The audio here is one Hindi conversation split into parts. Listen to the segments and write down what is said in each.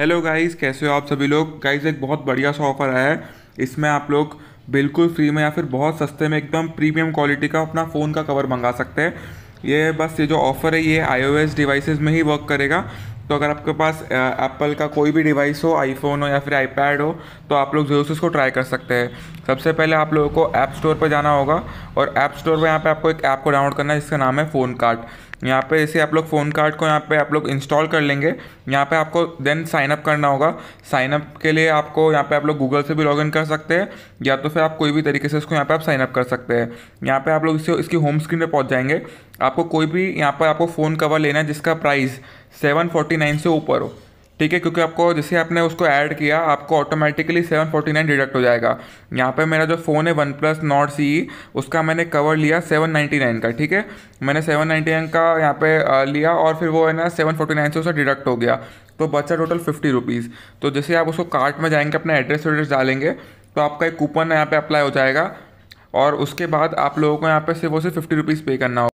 हेलो गाइस कैसे हो आप सभी लोग गाइस एक बहुत बढ़िया सा ऑफ़र आया है इसमें आप लोग बिल्कुल फ्री में या फिर बहुत सस्ते में एकदम प्रीमियम क्वालिटी का अपना फ़ोन का कवर मंगा सकते हैं ये बस ये जो ऑफ़र है ये आईओएस डिवाइसेस में ही वर्क करेगा तो अगर आपके पास एप्पल का कोई भी डिवाइस हो आईफोन हो या फिर आईपैड हो तो आप लोग जरूर से इसको ट्राई कर सकते हैं सबसे पहले आप लोगों को ऐप स्टोर पर जाना होगा और ऐप स्टोर पर यहाँ पर आपको एक ऐप को डाउनलोड करना है जिसका नाम है फ़ोन कार्ट यहाँ पे इसे आप लोग फ़ोन कार्ड को यहाँ पे आप लोग इंस्टॉल कर लेंगे यहाँ पे आपको देन साइनअप करना होगा साइनअप के लिए आपको यहाँ पे आप लोग गूगल से भी लॉग इन कर सकते हैं या तो फिर आप कोई भी तरीके से इसको यहाँ पे आप साइनअप कर सकते हैं यहाँ पे आप लोग इसे इसकी होम स्क्रीन पे पहुँच जाएंगे आपको कोई भी यहाँ पर आपको फ़ोन कवर लेना है जिसका प्राइस सेवन से ऊपर हो ठीक है क्योंकि आपको जैसे आपने उसको ऐड किया आपको ऑटोमेटिकली 749 डिडक्ट हो जाएगा यहाँ पे मेरा जो फ़ोन है वन प्लस नॉट सी उसका मैंने कवर लिया 799 का ठीक है मैंने 799 का यहाँ पे लिया और फिर वो है ना 749 से उसका डिडक्ट हो गया तो बचा टोटल फिफ्टी रुपीज़ तो जैसे आप उसको कार्ट में जाएंगे अपना एड्रेस वेड्रेस डालेंगे तो आपका एक कूपन यहाँ पर अप्लाई हो जाएगा और उसके बाद आप लोगों को यहाँ पर सिर्फ वो सिर्फ फिफ्टी रुपीज़ पे करना होगा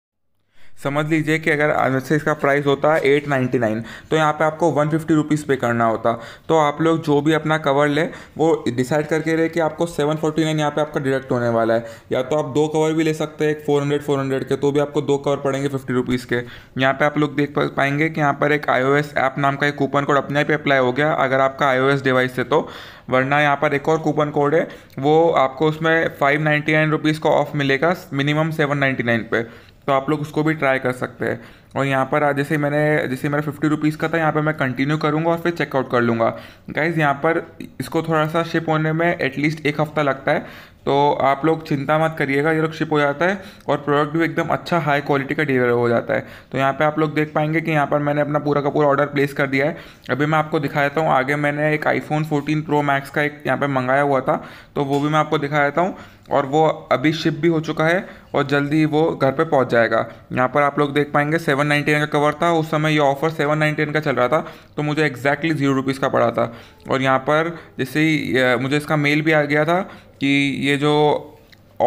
समझ लीजिए कि अगर जैसे इसका प्राइस होता है एट नाइन्टी नाइन तो यहाँ पे आपको वन फिफ्टी रुपीज़ पे करना होता तो आप लोग जो भी अपना कवर ले वो डिसाइड करके रहे कि आपको सेवन फोर्टी नाइन यहाँ पर आपका डिडक्ट होने वाला है या तो आप दो कवर भी ले सकते हैं एक फोर हंड्रेड फोर हंड्रेड के तो भी आपको दो कवर पड़ेंगे फिफ्टी रुपीज़ के यहाँ पर आप लोग देख पाएंगे कि यहाँ पर एक आई ओ एस ऐप नाम का एक कूपन कोड अपने आप अप्लाई हो गया अगर आपका आई ओ एस डिवाइस है तो वरना यहाँ पर एक और कूपन कोड है वो आपको उसमें फाइव नाइन्टी नाइन रुपीज़ का ऑफ मिलेगा मिनिमम सेवन नाइन्टी नाइन पर तो आप लोग उसको भी ट्राई कर सकते हैं और यहाँ पर जैसे मैंने जैसे मेरा फिफ्टी रुपीज़ का था यहाँ पर मैं कंटिन्यू करूँगा और फिर चेकआउट कर लूँगा गाइज़ यहाँ पर इसको थोड़ा सा शिप होने में एटलीस्ट एक हफ़्ता लगता है तो आप लोग चिंता मत करिएगा ये लोग शिप हो जाता है और प्रोडक्ट भी एकदम अच्छा हाई क्वालिटी का डिलीवर हो जाता है तो यहाँ पे आप लोग देख पाएंगे कि यहाँ पर मैंने अपना पूरा का पूरा ऑर्डर प्लेस कर दिया है अभी मैं आपको दिखा देता हूँ आगे मैंने एक आईफोन 14 प्रो मैक्स का एक यहाँ पर मंगाया हुआ था तो वो भी मैं आपको दिखा देता हूँ और वो अभी शिप भी हो चुका है और जल्दी वो घर पर पहुँच जाएगा यहाँ पर आप लोग देख पाएंगे सेवन सेवन नाइन्टी का कवर था उस समय ये ऑफर सेवन नाइन्टी का चल रहा था तो मुझे एक्जैक्टली ज़ीरो रुपीज़ का पड़ा था और यहाँ पर जैसे ही मुझे इसका मेल भी आ गया था कि ये जो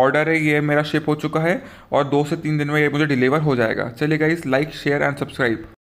ऑर्डर है ये मेरा शिप हो चुका है और दो से तीन दिन में ये मुझे डिलीवर हो जाएगा चलिए guys like share and subscribe